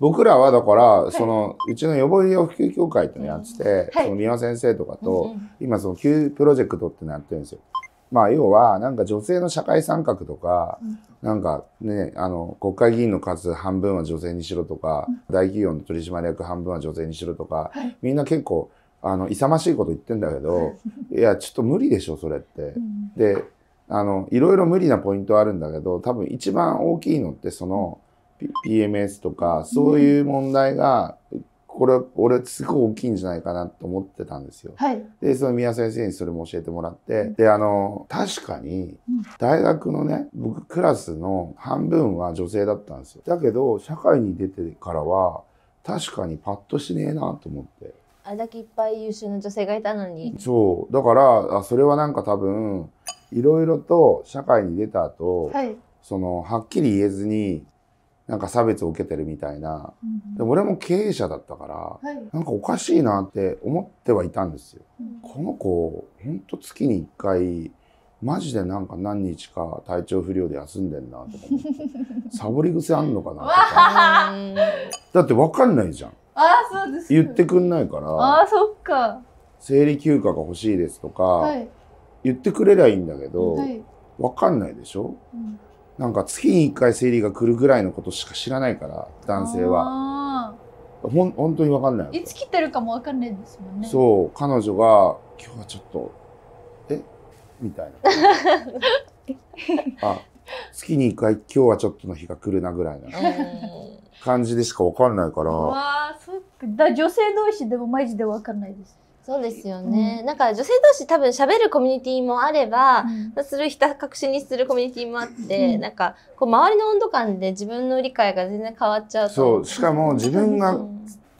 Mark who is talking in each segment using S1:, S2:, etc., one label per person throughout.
S1: 僕らはだから、その、うちの予防医療普及協会ってのやってて、その三輪先生とかと、今その Q プロジェクトってのやってるんですよ。まあ、要は、なんか女性の社会参画とか、なんかね、あの、国会議員の数半分は女性にしろとか、大企業の取締役半分は女性にしろとか、みんな結構、あの、勇ましいこと言ってんだけど、いや、ちょっと無理でしょ、それって。で、あの、いろいろ無理なポイントあるんだけど、多分一番大きいのって、その、PMS とか、そういう問題が、これ、俺、すごい大きいんじゃないかなと思ってたんですよ。はい、で、その宮先生にそれも教えてもらって、で、あの、確かに、大学のね、僕、クラスの半分は女性だったんですよ。だけど、社会に出てからは、確かにパッとしねえなと思って。
S2: あれだけいっぱい優秀な女性がいたのに。
S1: そう。だから、あそれはなんか多分、いろいろと社会に出た後、はい、その、はっきり言えずに、なんか差別を受けてるみたいな、うん、で俺も経営者だったから、なんかおかしいなって思ってはいたんですよ。この子ほんと月に一回マジでなんか何日か体調不良で休んでんなとか サボり癖あんのかなと
S3: か
S1: だってわかんないじゃん
S3: あそうで
S1: す言ってくんないから
S3: あそっか
S1: 生理休暇が欲しいですとか、言ってくれりゃいいんだけど、わかんないでしょ、うんなんか月に1回生理が来るぐらいのことしか知らないから男性
S3: は
S1: ほん本当に分かんない
S3: いつ来てるかも分かんないですもんねそ
S1: う彼女が「今日はちょっとえみたいな あ月に1回今日はちょっとの日が来るなぐらいな感じでしか分かんないから
S2: ああそっか女性同士でもマジで分かんないですそうですよね、うん、なんか女性同士多分喋るコミュニティもあれば、うん、するひた隠しにするコミュニティもあって、うん、なんかこう周りの温度感で自分の理解が全然変わっちゃうそうしかも自分が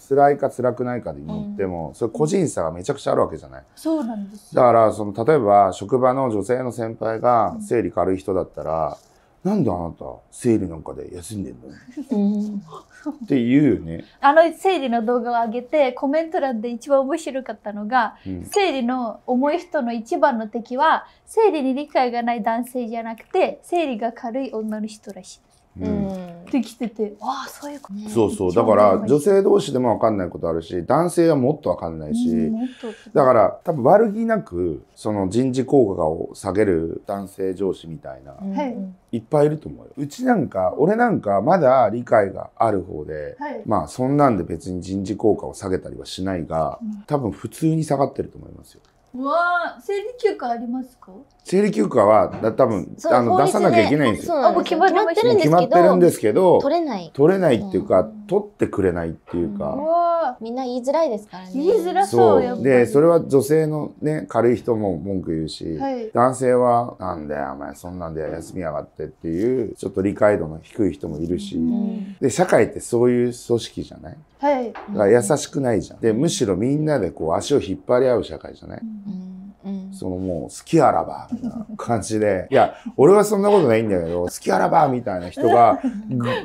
S1: 辛いか辛くないかで言っても、うん、それ個人差がめちゃくちゃあるわけじゃない
S2: そうなんで
S3: す
S1: だからその例えば職場の女性の先輩が生理軽い人だったら、なんであなた生理なんかで休んでんの、
S3: っ
S1: ていうね。
S3: あの生理の動画を上げてコメント欄で一番面白かったのが、うん、生理の重い人の一番の敵は生理に理解がない男性じゃなくて生理が軽い女の人らしいうんってきてて、ああ、そういうこと、そうそう。だから、女性
S1: 同士でもわかんないことあるし、男性はもっとわかんないし、だから、多分悪気なく、その人事効果を下げる男性上司みたいな、いっぱいいると思うよ。うちなんか、俺なんかまだ理解がある方で、まあ、そんなんで別に人事効果を下げたりはしないが、多分普通に下がってると思いますよ。
S3: わあ、生理休暇ありますか。
S1: 生理休暇は、だ、多分、あの、出さなきゃいけないんです
S2: よ。あ、もう決まってるんですけど。取れない。
S1: 取れないっていうか、取ってくれないっていうか。
S2: みんな言いづらいですからね。言いづらそうで、
S1: それは女性のね、軽い人も文句言うし、はい、男性は、なんだよ、お前そんなんで休みやがってっていう、ちょっと理解度の低い人もいるし、うん、で、社会ってそういう組織じゃない
S3: はい。だから優
S1: しくないじゃん。で、むしろみんなでこう足を引っ張り合う社会じゃない、うんそのもう好きあらば、みたいな感じで、いや、俺はそんなことないんだけど、好きあらば、みたいな人が、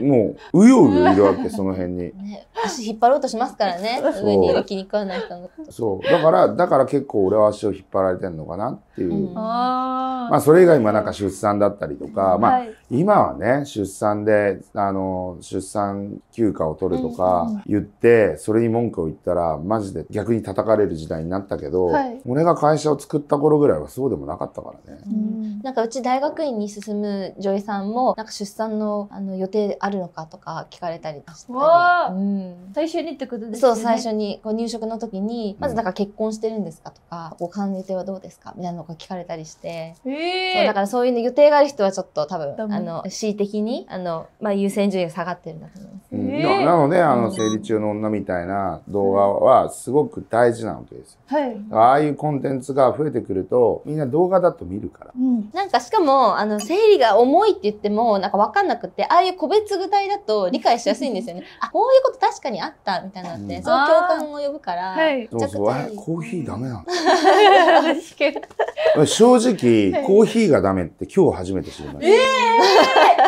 S1: もう、うようよいるわけ、その辺に。ね、
S2: 足引っ張ろうとしますからね、上に気に食わない人の。
S1: そう。だから、だから結構俺は足を引っ張られてんのかなっていう。うん、
S2: ま
S1: あ、それ以外もなんか出産だったりとか、まあ、今はね、出産で、あの、出産休暇を取るとか言って、それに文句を言ったら、マジで逆に叩かれる時代になったけど、はい、俺が会社を作ったった頃ぐらいはそうでもなかったから
S3: ね。う
S2: ん、なんかうち大学院に進む女医さんもなんか出産のあの予定あるのかとか聞かれたりして、うん、
S3: 最初にってことですね。そう最初
S2: にこう入職の時にまずなんか結婚してるんですかとか、ご感じてはどうですかみたいなのが聞かれたりして、えー、そうだからそういう予定がある人はちょっと多分あの恣意的にあのまあ優先順位が下がってるんだと思います。うんなのであの生理
S1: 中の女みたいな動画はすごく大事なわけですよ。はい。ああいうコンテンツが増えてくるとみんな動画だと見るか
S2: ら、うん、なんかしかもあの生理が重いって言ってもなんか分かんなくてああいう個別具体だと理解しやすいんですよね あこういうこと確かにあったみたいなのって、うん、その共感を呼ぶから、はい、
S1: そうそうあコーヒーダメなん 正直、コーヒーがダメって今日初めて知りまし
S3: た、えー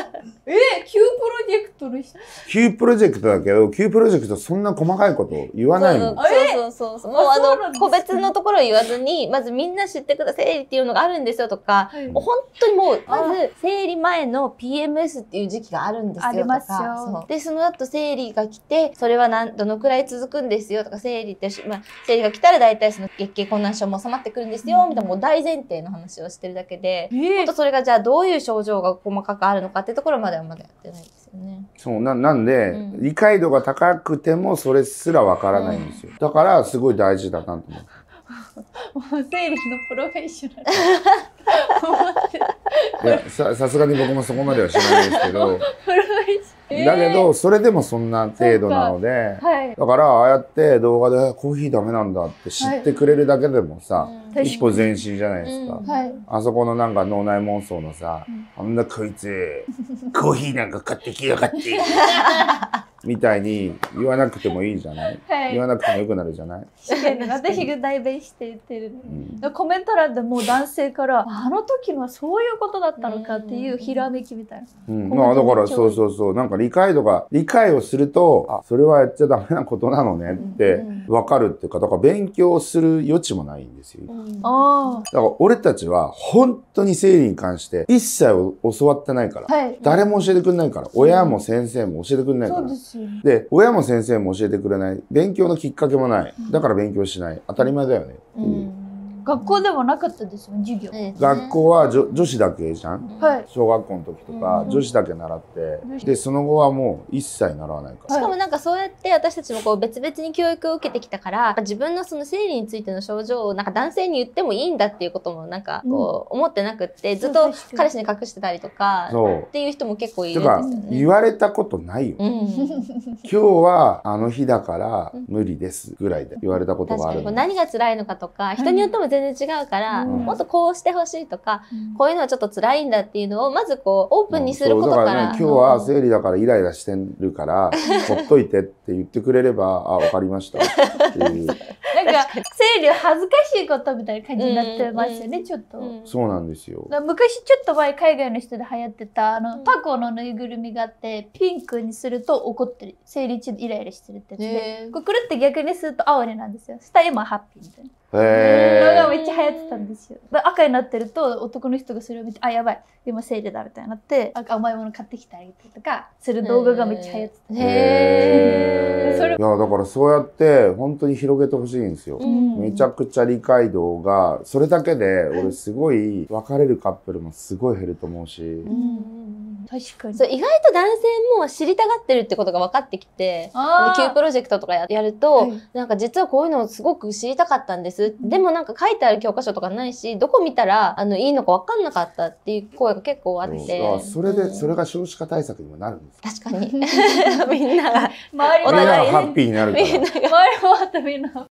S3: え旧プロジェクトの
S2: 人
S1: 旧プロジェクトだけど、旧プロジェクトそんな細かいこと言わないもん。そ
S3: うそうそうもうあの、個別のところ言わず
S2: に、まずみんな知ってください、生理っていうのがあるんですよとか、はい、本当にもう、まず生理前の PMS っていう時期があるんですよとか。ありますよ。で、その後生理が来て、それはどのくらい続くんですよとか、生理って、まあ、生理が来たら大体その月経困難症も収まってくるんですよ、みたいな、もう大前提の話をしてるだけで、えー、本当それがじゃあどういう症状が細かくあるのかっていうところまではまだやってないですよね。そ
S1: うななんで、うん、理解度が高くてもそれすらわからないんですよ、だからすごい大事だなと思う。
S3: も生理のプロフェッショナ
S1: ルいやささすがに僕もそこまでは知らないですけど プロフェッシ
S3: ョナルだけど、
S1: それでもそんな程度なので、はい、だから、ああやって動画でコーヒーダメなんだって知ってくれるだけでもさ、はい、一歩前進じゃないで
S3: すか。うんはい、
S1: あそこのなんか脳内妄想のさ、うん、あんなこいつ、コーヒーなんか買ってきやがって。みたいに言わなくてもいいじゃない、はい、言わなくてもよくなるじゃない
S3: 確かに 私代弁して言ってる、うん、コメント欄でもう男性からあの時のはそういうことだったのかっていうひらめきみたいな、
S1: うん、まあだからそうそうそうなんか理解とか理解をするとあそれはやっちゃダメなことなのねって分かるっていうかだから勉強する余地もないんですよ、
S3: うん、だか
S1: ら俺たちは本当に生理に関して一切教わってないから、はい、誰も教えてくれないから親も先生も教えてくれないから、そうですで親も先生も教えてくれない勉強のきっかけもないだから勉強しない当たり前だよね
S3: っていう、学校ではなかったですよ授業、学
S1: 校は女女子だけじゃん、はい、小学校の時とか、女子だけ習ってでその後はもう一切習わないから、
S2: しかもなんかそうやって私たちもこう別々に教育を受けてきたから自分のその生理についての症状をなんか男性に言ってもいいんだっていうこともなんかこう思ってなくってずっと彼氏に隠してたりとかっていう人も結構いるんですよね。
S1: 言われたことないよ、うん、今日はあの日だから無理ですぐらいで言われたことがある、う
S2: 何が辛いのかとか人によっても全全然違うから、うん、もっとこうしてほしいとか、うん、こういうのはちょっと辛いんだっていうのを、まずこう、オープンにすることから。うんね、今日は
S1: 生理だからイライラしてるから、ほっといてって言ってくれれば、あ、分かりましたってい
S3: う。か生理は恥ずかしいことみたいな感じになってますよね、ちょっと、
S1: そうなんですよ
S3: 昔ちょっと前海外の人で流行ってたあのタコのぬいぐるみがあってピンクにすると怒ってる生理中イライラしてるってやつでこくるって逆にすると青になんですよ下今ハッピーみたいな動画めっちゃ流行ってたんですよ赤になってると男の人がそれを見てあやばい今生理だみたいになって甘いもの買ってきてあげたりとかする動画がめっ
S2: ちゃ流行ってたへえいや
S1: だからそうやって本当に広げてほしいんですですよ。めちゃくちゃ理解度が、それだけで俺すごい別れるカップルもすごい減ると思うし。
S2: 確かにそう意外と男性も知りたがってるってことが分かってきて旧プロジェクトとかやると、はい、なんか実はこういうのをすごく知りたかったんです、でもなんか書いてある教科書とかないしどこ見たらあのいいのか分かんなかったっていう声が結構あって、う
S1: それで、うん、それが少子化対策にもなるんです確か
S3: に みんなが周りもハッピーになるから周りもハッピーな